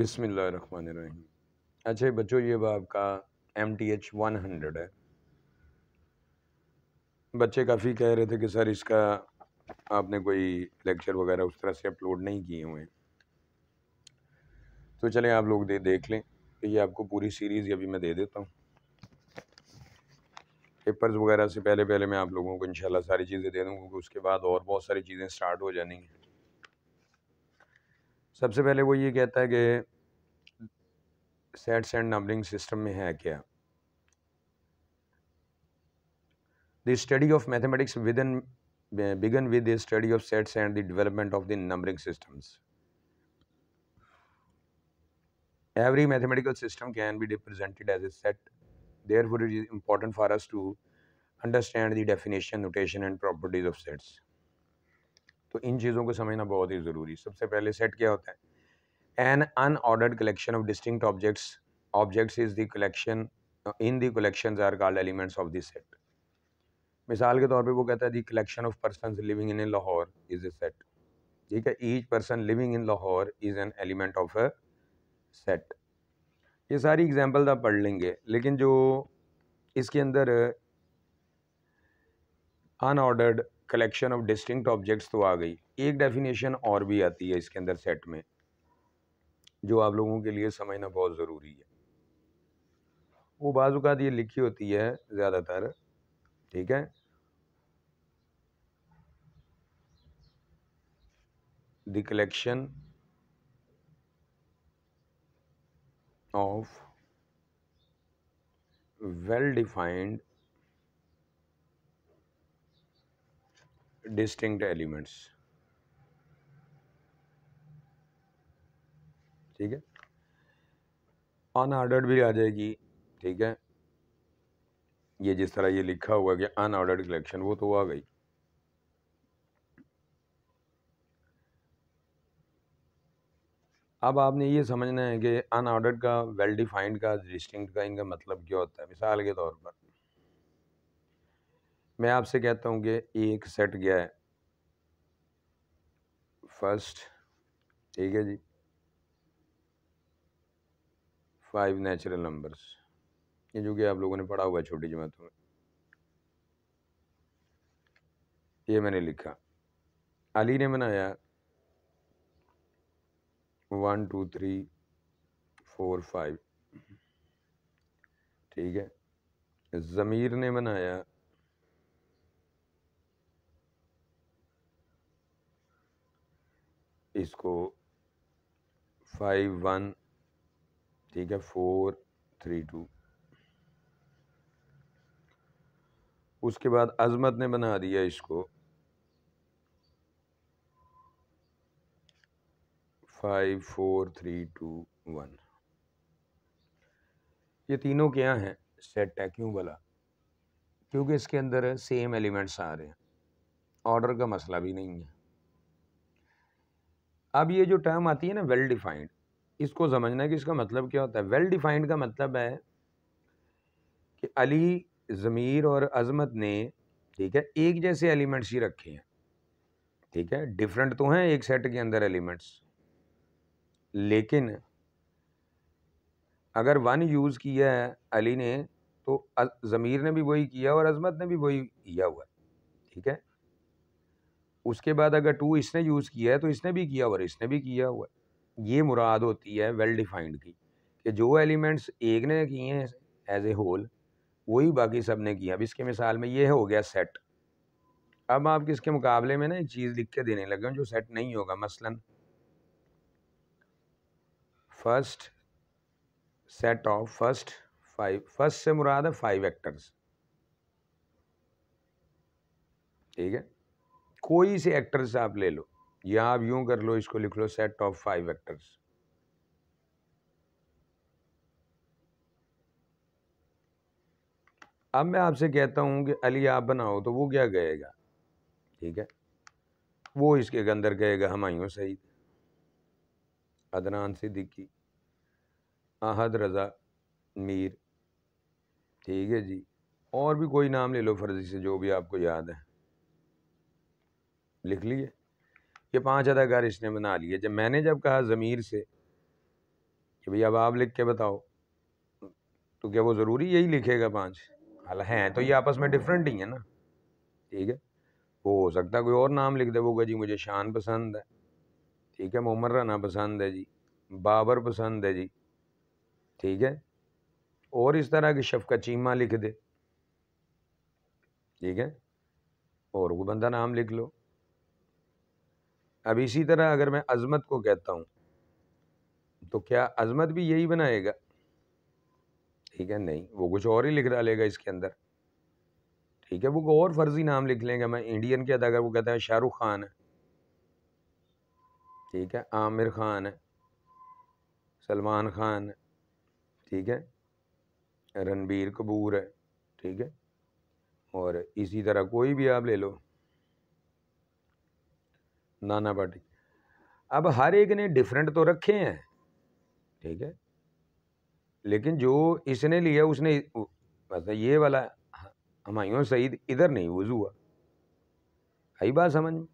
बिसमीम अच्छा बच्चों ये बाब का M T H one hundred है बच्चे काफ़ी कह रहे थे कि सर इसका आपने कोई लेक्चर वगैरह उस तरह से अपलोड नहीं किए हुए तो चलें आप लोग दे देख लें तो ये आपको पूरी सीरीज़ अभी मैं दे देता हूँ पेपर्स वगैरह से पहले पहले मैं आप लोगों को इंशाल्लाह सारी चीज़ें दे दूँगा क्योंकि उसके बाद और बहुत सारी चीज़ें स्टार्ट हो जानी हैं सबसे पहले वो ये कहता है कि सेट सेंड नंबरिंग सिस्टम में है क्या the study of mathematics within begin with the study of sets and the development of the numbering systems every mathematical system can be represented as a set therefore it is important for us to understand the definition notation and properties of sets तो इन चीज़ों को समझना बहुत ही ज़रूरी सबसे पहले set क्या होता है an unordered collection of distinct objects objects is the collection in the collection are called elements of the set मिसाल के तौर पे वो कहता है the collection of person living in Lahore is a set ठीक है each person living in Lahore is an element of a set ये सारी एग्जाम्पल आप पढ़ लेंगे लेकिन जो इसके अंदर unordered collection of distinct objects तो आ गई एक डेफिनेशन और भी आती है इसके अंदर सेट में जो आप लोगों के लिए समझना बहुत ज़रूरी है वो बाजूकात ये लिखी होती है ज़्यादातर ठीक है the collection of well defined distinct elements ठीक है अनऑर्डर्ड भी आ जाएगी ठीक है ये जिस तरह ये लिखा हुआ कि अनऑर्डर्ड कलेक्शन वो तो आ गई अब आपने ये समझना है कि अनऑर्डर्ड का वेल डिफाइंड का डिस्टिंक्ट का इनका मतलब क्या होता है मिसाल के तौर पर मैं आपसे कहता हूँ कि एक सेट गया है फर्स्ट ठीक है जी फाइव नेचुरल नंबर्स ये जो कि आप लोगों ने पढ़ा हुआ है छोटी जमातों में ये मैंने लिखा अली ने बनाया one two three four five ठीक है ज़मीर ने बनाया इसको फाइव वन ठीक है फोर थ्री टू उसके बाद अजमत ने बना दिया इसको five four three two one ये तीनों क्या हैं सेट है क्यों बोला क्योंकि इसके अंदर सेम एलिमेंट्स आ रहे हैं ऑर्डर का मसला भी नहीं है अब ये जो टर्म आती है ना वेल डिफाइंड इसको समझना है कि इसका मतलब क्या होता है वेल डिफाइंड का मतलब है कि अली ज़मीर और अजमत ने ठीक है एक जैसे एलिमेंट्स ही रखे हैं ठीक है डिफरेंट तो हैं एक सेट के अंदर एलिमेंट्स लेकिन अगर वन यूज़ किया है अली ने तो ज़मीर ने भी वही किया और अज़मत ने भी वही किया हुआ ठीक है उसके बाद अगर टू इसने यूज़ किया है तो इसने भी किया और इसने भी किया हुआ है ये मुराद होती है वेल डिफाइंड की कि जो एलिमेंट्स एक ने किए हैं एज ए होल वही बाकी सब ने किया अब इसके मिसाल में ये हो गया सेट अब आप किसके मुकाबले में ना एक चीज़ लिख के देने लगे जो सेट नहीं होगा मसलन first set of first five first से मुराद है फाइव एक्टर्स ठीक है कोई से एक्टर्स आप ले लो या आप यूं कर लो इसको लिख लो सेट ऑफ फाइव एक्टर्स अब मैं आपसे कहता हूं कि अली आप बनाओ तो वो क्या कहेगा ठीक है वो इसके अंदर कहेगा हमायूं सईद अदनान सिद्दीकी अहद रज़ा मीर ठीक है जी और भी कोई नाम ले लो फर्जी से जो भी आपको याद है लिख लिए ये पांच अदाकार इसने बना लिए जब मैंने जब कहा ज़मीर से कि भैया अब आप लिख के बताओ तो क्या वो ज़रूरी यही लिखेगा पाँच हाल हैं तो ये आपस में डिफरेंट ही है ना ठीक है वो हो सकता है कोई और नाम लिख दे वो कह जी मुझे शान पसंद है ठीक है मोहम्मद राना पसंद है जी बाबर पसंद है जी ठीक है और इस तरह की शफ़ का चीमा लिख दे ठीक है और वो बंदा नाम लिख लो अब इसी तरह अगर मैं अज़मत को कहता हूँ तो क्या अज़मत भी यही बनाएगा ठीक है नहीं वो कुछ और ही लिख रहा लेगा इसके अंदर ठीक है वो और फर्जी नाम लिख लेंगे मैं इंडियन के अदाकार वो कहते हैं शाहरुख खान है ठीक है आमिर खान है सलमान खान है ठीक है रणबीर कपूर है ठीक है और इसी तरह कोई भी आप ले लो नाना बाटी अब हर एक ने डिफरेंट तो रखे हैं ठीक है लेकिन जो इसने लिया उसने पता ये वाला हमायों सईद इधर नहीं वजू हुआ आई बात समझ में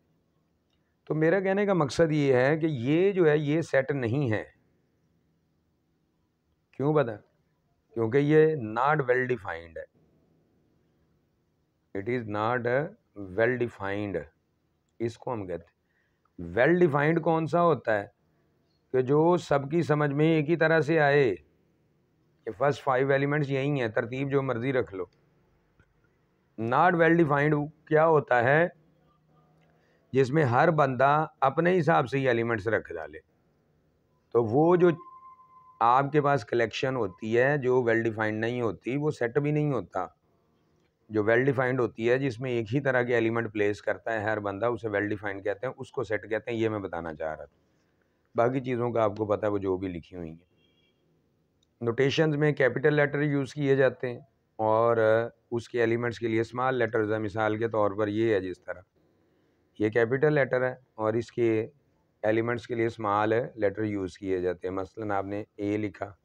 तो मेरा कहने का मकसद ये है कि ये जो है ये सेट नहीं है क्यों पता क्योंकि ये नॉट वेल डिफाइंड है it is not well defined इसको हम कहते हैं वेल डिफाइंड कौन सा होता है कि जो सबकी समझ में एक ही तरह से आए कि फर्स्ट फाइव एलिमेंट्स यही हैं तरतीब जो मर्ज़ी रख लो नॉट वेल डिफाइंड क्या होता है जिसमें हर बंदा अपने हिसाब से ही एलिमेंट्स रख डाले तो वो जो आपके पास कलेक्शन होती है जो वेल डिफाइंड नहीं होती वो सेट भी नहीं होता जो वेल डिफाइंड होती है जिसमें एक ही तरह के एलिमेंट प्लेस करता है हर बंदा उसे वेल डिफाइंड कहते हैं उसको सेट कहते हैं ये मैं बताना चाह रहा था बाकी चीज़ों का आपको पता है वो जो भी लिखी हुई हैं नोटेशन में कैपिटल लेटर यूज़ किए जाते हैं और उसके एलिमेंट्स के लिए स्मॉल लेटर्स है मिसाल के तौर पर ये है जिस तरह ये कैपिटल लेटर है और इसके एलिमेंट्स के लिए स्मॉल लेटर यूज़ किए जाते हैं मसलन आपने ए लिखा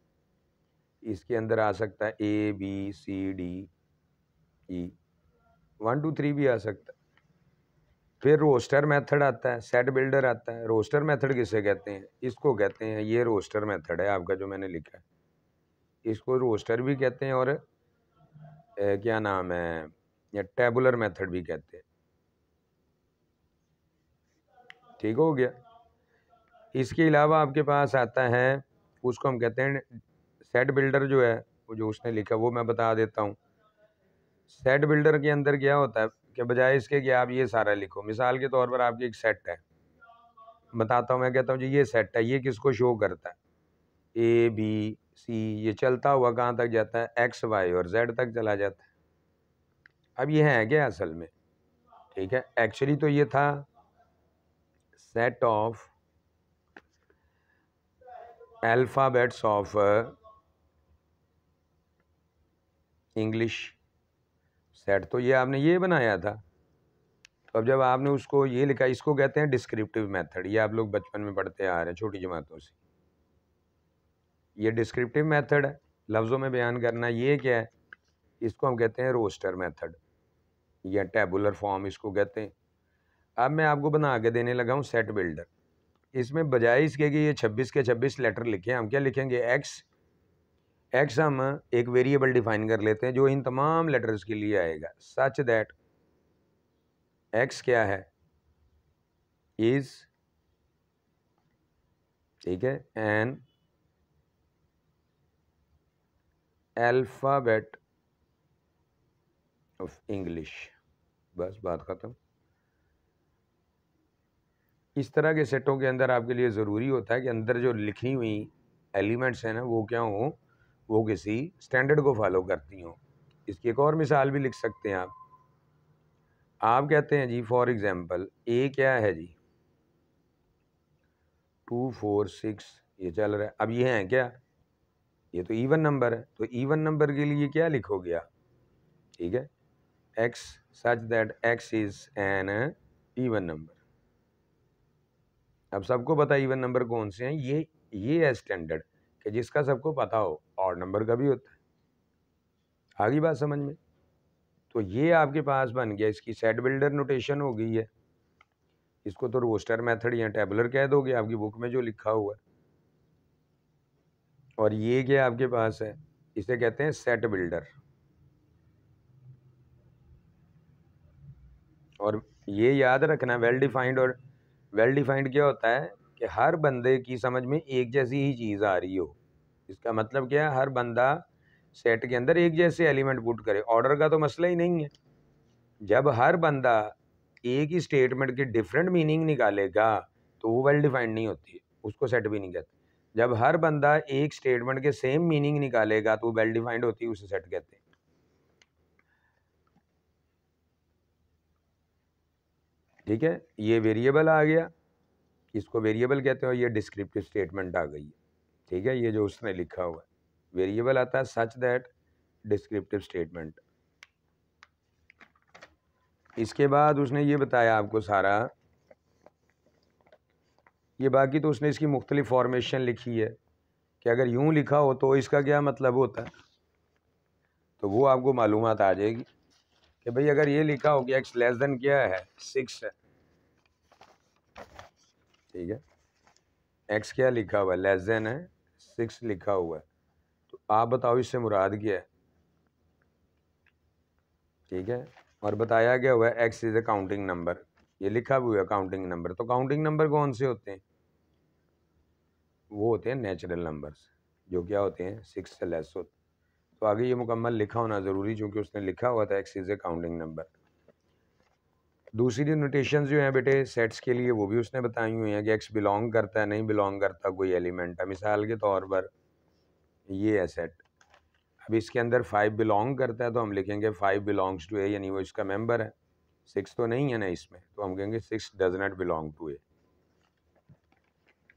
इसके अंदर आ सकता है A B C D E one two three भी आ सकता है फिर रोस्टर मेथड आता है सेट बिल्डर आता है रोस्टर मेथड किसे कहते हैं इसको कहते हैं ये रोस्टर मेथड है आपका जो मैंने लिखा है इसको रोस्टर भी कहते हैं और ए, क्या नाम है या टेबुलर मेथड भी कहते हैं ठीक हो गया इसके अलावा आपके पास आता है उसको हम कहते हैं सेट बिल्डर जो है वो जो उसने लिखा वो मैं बता देता हूँ सेट बिल्डर के अंदर क्या होता है कि बजाय इसके कि आप ये सारा लिखो मिसाल के तौर पर आपकी एक सेट है बताता हूँ मैं कहता हूँ जी ये सेट है ये किसको शो करता है ए बी सी ये चलता हुआ कहाँ तक जाता है एक्स वाई और जेड तक चला जाता है अब ये है क्या असल में ठीक है एक्चुअली तो ये था set of alphabets of English set तो ये आपने ये बनाया था तो अब जब आपने उसको ये लिखा इसको कहते हैं डिस्क्रिप्टिव मेथड ये आप लोग बचपन में पढ़ते आ रहे हैं छोटी जमातों से ये डिस्क्रिप्टिव मेथड है लफ्ज़ों में बयान करना ये क्या है इसको हम कहते हैं रोस्टर मेथड या टेबुलर फॉर्म इसको कहते हैं अब मैं आपको बना के देने लगा हूँ सेट बिल्डर इसमें बजाय इसके कि ये छब्बीस के छब्बीस लेटर लिखे हम क्या लिखेंगे एक्स एक्स हम एक वेरिएबल डिफाइन कर लेते हैं जो इन तमाम लेटर्स के लिए आएगा सच दैट एक्स क्या है इज ठीक है एन अल्फ़ाबेट ऑफ इंग्लिश बस बात ख़त्म इस तरह के सेटों के अंदर आपके लिए ज़रूरी होता है कि अंदर जो लिखी हुई एलिमेंट्स हैं ना वो क्या हों वो किसी स्टैंडर्ड को फॉलो करती हों इसकी एक और मिसाल भी लिख सकते हैं आप आप कहते हैं जी फॉर एग्ज़ाम्पल ए क्या है जी टू फोर सिक्स ये चल रहा है अब ये हैं क्या ये तो इवन नंबर है तो इवन नंबर के लिए क्या लिखोगे आप ठीक है X such that X is an even number अब सबको पता इवन नंबर कौन से हैं ये ये है स्टैंडर्ड कि जिसका सबको पता हो और नंबर का भी होता है आ गई बात समझ में तो ये आपके पास बन गया इसकी सेट बिल्डर नोटेशन हो गई है इसको तो रोस्टर मेथड या टेबलर कह दोगे आपकी बुक में जो लिखा हुआ है और ये क्या आपके पास है इसे कहते हैं सेट बिल्डर और ये याद रखना वेल डिफाइंड और वेल डिफाइंड क्या होता है कि हर बंदे की समझ में एक जैसी ही चीज़ आ रही हो इसका मतलब क्या है हर बंदा सेट के अंदर एक जैसे एलिमेंट पुट करे ऑर्डर का तो मसला ही नहीं है जब हर बंदा एक ही स्टेटमेंट की डिफरेंट मीनिंग निकालेगा तो वो वेल डिफाइंड नहीं होती है उसको सेट भी नहीं कहते जब हर बंदा एक स्टेटमेंट के सेम मीनिंग निकालेगा तो वो वेल डिफाइंड होती है उसे सेट कहते हैं ठीक है ये वेरिएबल आ गया इसको वेरिएबल कहते हैं और ये डिस्क्रिप्टिव स्टेटमेंट आ गई है ठीक है ये जो उसने लिखा हुआ है वेरिएबल आता है सच दैट डिस्क्रिप्टिव स्टेटमेंट इसके बाद उसने ये बताया आपको सारा ये बाकी तो उसने इसकी मुख्तलिफ फॉर्मेशन लिखी है कि अगर यूं लिखा हो तो इसका क्या मतलब होता है तो वो आपको मालूम आ जाएगी कि भाई अगर ये लिखा हो कि एक्स लेस देन क्या है सिक्स है ठीक है एक्स क्या लिखा हुआ है लेस देन है सिक्स लिखा हुआ है तो आप बताओ इससे मुराद क्या है ठीक है और बताया गया हुआ है X is a counting number ये लिखा भी हुआ है काउंटिंग नंबर तो काउंटिंग नंबर कौन से होते हैं वो होते हैं नेचुरल नंबर्स जो क्या होते हैं सिक्स से लेस होते तो आगे ये मुकम्मल लिखा होना ज़रूरी चूँकि उसने लिखा हुआ था X is a counting number दूसरी नोटेशन जो हैं बेटे सेट्स के लिए वो भी उसने बताई हुई हैं कि एक्स बिलोंग करता है नहीं बिलोंग करता कोई एलिमेंट है मिसाल के तौर पर ये है सेट अब इसके अंदर फाइव बिलोंग करता है तो हम लिखेंगे फाइव बिलोंग्स टू ए यानी वो इसका मेंबर है सिक्स तो नहीं है ना इसमें तो हम कहेंगे six does not belong to A